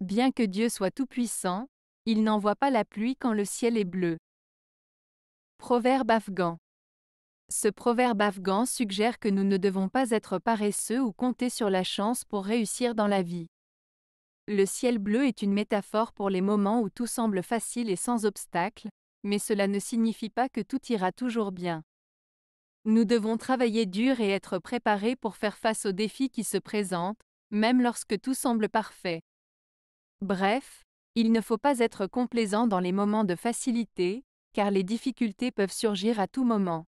Bien que Dieu soit tout-puissant, il n'envoie pas la pluie quand le ciel est bleu. Proverbe afghan. Ce proverbe afghan suggère que nous ne devons pas être paresseux ou compter sur la chance pour réussir dans la vie. Le ciel bleu est une métaphore pour les moments où tout semble facile et sans obstacle, mais cela ne signifie pas que tout ira toujours bien. Nous devons travailler dur et être préparés pour faire face aux défis qui se présentent, même lorsque tout semble parfait. Bref, il ne faut pas être complaisant dans les moments de facilité, car les difficultés peuvent surgir à tout moment.